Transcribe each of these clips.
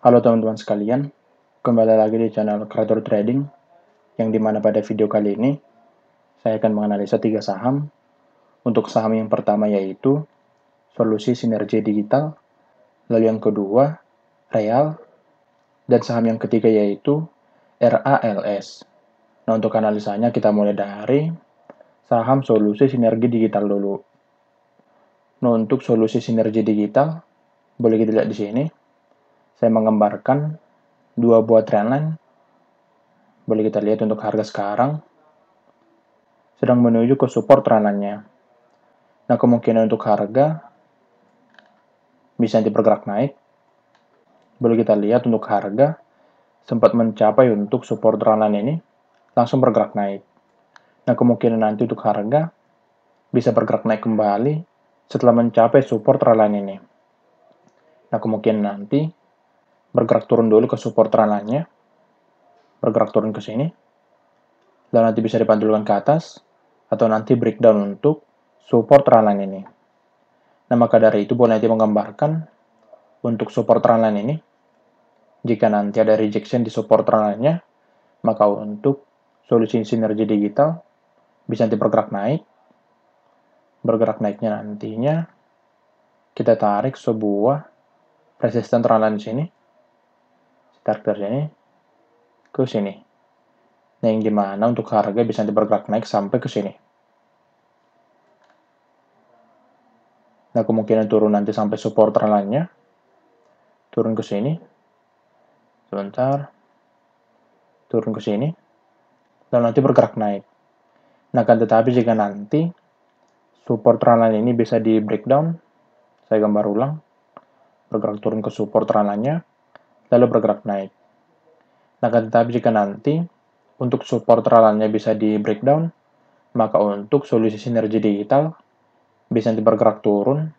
Halo teman-teman sekalian, kembali lagi di channel Creator Trading, yang dimana pada video kali ini, saya akan menganalisa tiga saham. Untuk saham yang pertama yaitu Solusi Sinergi Digital, lalu yang kedua Real, dan saham yang ketiga yaitu RALS. Nah untuk analisanya kita mulai dari saham Solusi Sinergi Digital dulu. Nah untuk Solusi Sinergi Digital, boleh kita lihat di sini saya menggambarkan dua buah trendline. Boleh kita lihat untuk harga sekarang sedang menuju ke support trendline-nya. Nah, kemungkinan untuk harga bisa nanti bergerak naik. Boleh kita lihat untuk harga sempat mencapai untuk support trendline ini langsung bergerak naik. Nah, kemungkinan nanti untuk harga bisa bergerak naik kembali setelah mencapai support trendline ini. Nah, kemungkinan nanti bergerak turun dulu ke support ranahnya, bergerak turun ke sini, dan nanti bisa dipantulkan ke atas, atau nanti breakdown untuk support ranah ini. Nah, maka dari itu boleh nanti menggambarkan untuk support ranah ini, jika nanti ada rejection di support ranahnya, maka untuk solusi sinergi digital bisa nanti bergerak naik. Bergerak naiknya nantinya kita tarik sebuah resisten run di sini ini ke sini. Nah, yang gimana untuk harga bisa dipergerak naik sampai ke sini. Nah, kemungkinan turun nanti sampai support lainnya. Turun ke sini. Sebentar. Turun ke sini. Dan nanti bergerak naik. Nah, kan tetapi jika nanti support trendline ini bisa di breakdown, saya gambar ulang, bergerak turun ke support trendline lalu bergerak naik. nah, tetapi jika nanti untuk support relawannya bisa di breakdown, maka untuk solusi sinergi digital bisa nanti bergerak turun.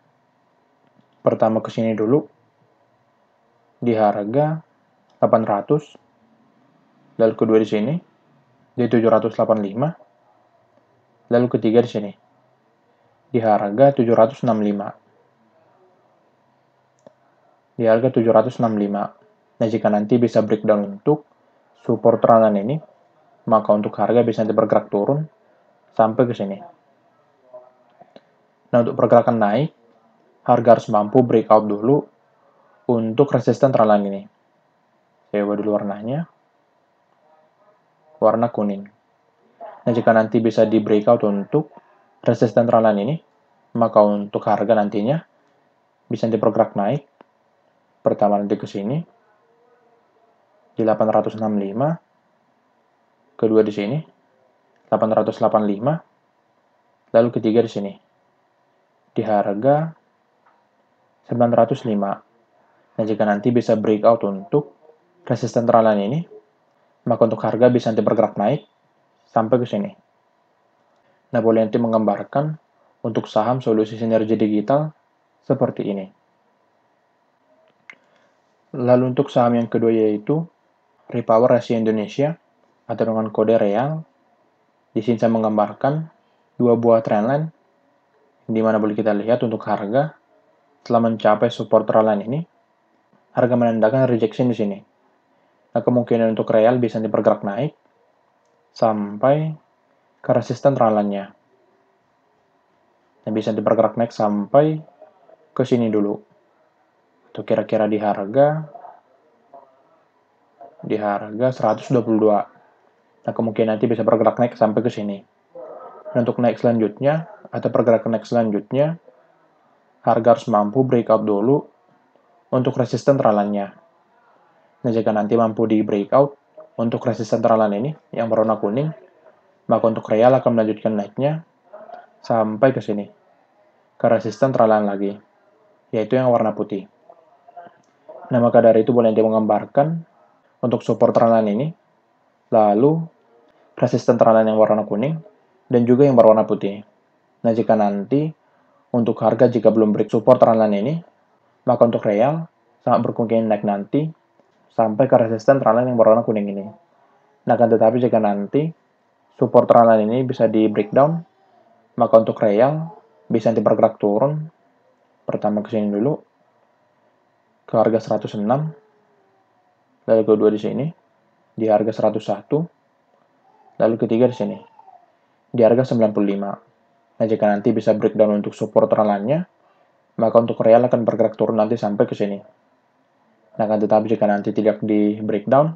Pertama ke sini dulu di harga 800, lalu kedua di sini di 785, lalu ketiga di sini di harga 765. Di harga 765. Nah, jika nanti bisa breakdown untuk support serangan ini, maka untuk harga bisa nanti bergerak turun sampai ke sini. Nah, untuk pergerakan naik, harga harus mampu breakout dulu untuk resisten terhalang ini. Saya ubah dulu warnanya. Warna kuning. Nah, jika nanti bisa di breakout untuk resisten terhalang ini, maka untuk harga nantinya bisa dipergerak naik. Pertama nanti ke sini, 865, kedua di sini, 885, lalu ketiga di sini, di harga 905. Nah, jika nanti bisa breakout untuk resisten teralan ini, maka untuk harga bisa nanti bergerak naik sampai ke sini. Nah, boleh nanti menggambarkan untuk saham solusi sinergi digital seperti ini. Lalu untuk saham yang kedua yaitu Repower Rasio Indonesia atau dengan kode real. Di sini saya menggambarkan dua buah trendline di mana boleh kita lihat untuk harga setelah mencapai support trendline ini harga menandakan rejection di sini. Nah, kemungkinan untuk real bisa dipergerak naik sampai ke resisten trendline-nya. Nah, bisa dipergerak naik sampai ke sini dulu. Itu kira-kira di harga di harga 122. Nah, kemungkinan nanti bisa bergerak naik sampai ke sini. Dan untuk naik selanjutnya, atau pergerakan naik selanjutnya, harga harus mampu breakout dulu untuk resisten teralannya. Nah, jika nanti mampu di breakout untuk resisten teralang ini, yang berwarna kuning, maka untuk real akan melanjutkan naiknya sampai ke sini, ke resisten teralang lagi, yaitu yang warna putih. Nah, maka dari itu boleh nanti menggambarkan untuk support line ini, lalu resisten line yang warna kuning, dan juga yang berwarna putih. Nah, jika nanti untuk harga jika belum break support line ini, maka untuk real sangat berkemungkinan naik nanti sampai ke resisten line yang berwarna kuning ini. Nah, akan tetapi jika nanti support line ini bisa di breakdown, maka untuk real bisa nanti bergerak turun pertama ke sini dulu ke harga 106 lalu kedua di sini di harga 101 lalu ketiga di sini di harga 95 nah jika nanti bisa breakdown untuk support terlalannya maka untuk real akan bergerak turun nanti sampai ke sini nah akan tetapi jika nanti tidak di breakdown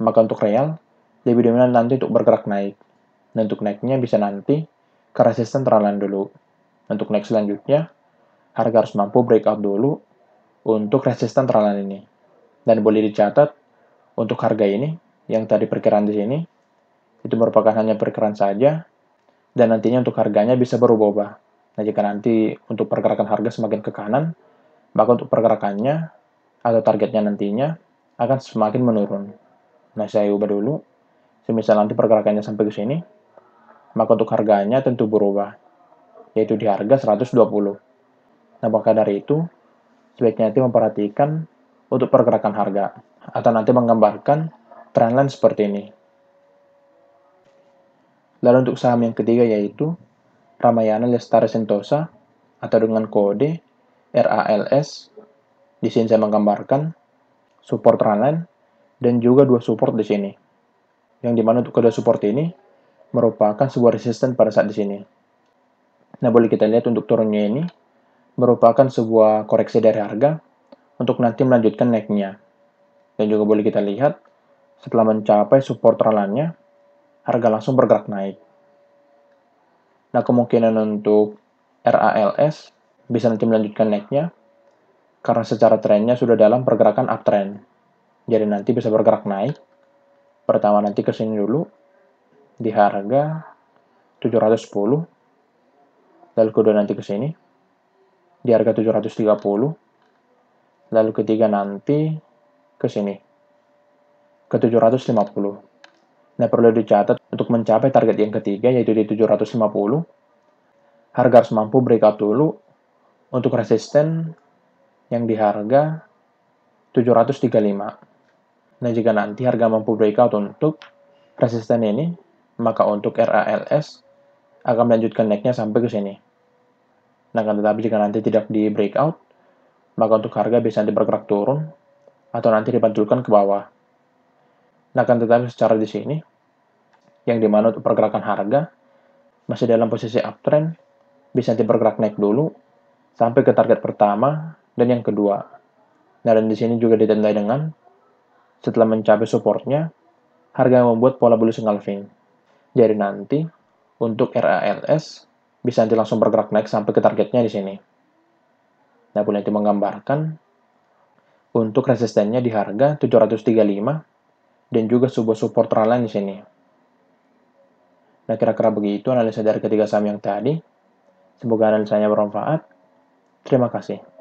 maka untuk real lebih dominan nanti untuk bergerak naik dan nah, untuk naiknya bisa nanti ke resisten terlalan dulu nah, untuk naik selanjutnya harga harus mampu breakout dulu untuk resisten terlalan ini dan boleh dicatat, untuk harga ini, yang tadi perkiraan di sini, itu merupakan hanya perkiraan saja, dan nantinya untuk harganya bisa berubah-ubah. Nah, jika nanti untuk pergerakan harga semakin ke kanan, maka untuk pergerakannya atau targetnya nantinya akan semakin menurun. Nah, saya ubah dulu. Semisal nanti pergerakannya sampai ke sini, maka untuk harganya tentu berubah, yaitu di harga 120. Nah, maka dari itu, sebaiknya nanti memperhatikan untuk pergerakan harga, atau nanti menggambarkan trendline seperti ini. Lalu untuk saham yang ketiga yaitu Ramayana Lestari Sentosa atau dengan kode RALS. Di sini saya menggambarkan support trendline dan juga dua support di sini. Yang dimana untuk kode support ini merupakan sebuah resisten pada saat di sini. Nah, boleh kita lihat untuk turunnya ini merupakan sebuah koreksi dari harga untuk nanti melanjutkan naiknya. Dan juga boleh kita lihat, setelah mencapai support terlalannya, harga langsung bergerak naik. Nah, kemungkinan untuk RALS bisa nanti melanjutkan naiknya, karena secara trennya sudah dalam pergerakan uptrend. Jadi nanti bisa bergerak naik. Pertama nanti ke sini dulu, di harga 710, lalu kedua nanti ke sini, di harga 730, lalu ketiga nanti ke sini, ke 750. Nah, perlu dicatat untuk mencapai target yang ketiga, yaitu di 750, harga harus mampu breakout dulu untuk resisten yang di harga 735. Nah, jika nanti harga mampu breakout untuk resisten ini, maka untuk RALS akan melanjutkan naiknya sampai ke sini. Nah, tetapi jika nanti tidak di breakout, maka untuk harga bisa dipergerak turun atau nanti dipantulkan ke bawah. Nah, akan tetapi secara di sini, yang dimana untuk pergerakan harga masih dalam posisi uptrend, bisa dipergerak naik dulu sampai ke target pertama dan yang kedua. Nah, dan di sini juga ditandai dengan setelah mencapai supportnya, harga yang membuat pola bullish engulfing. Jadi nanti untuk RALS bisa nanti langsung bergerak naik sampai ke targetnya di sini. Napoleon itu menggambarkan untuk resistennya di harga 735 dan juga sebuah support trial di sini. Nah, kira-kira begitu analisa dari ketiga saham yang tadi. Semoga analisanya bermanfaat. Terima kasih.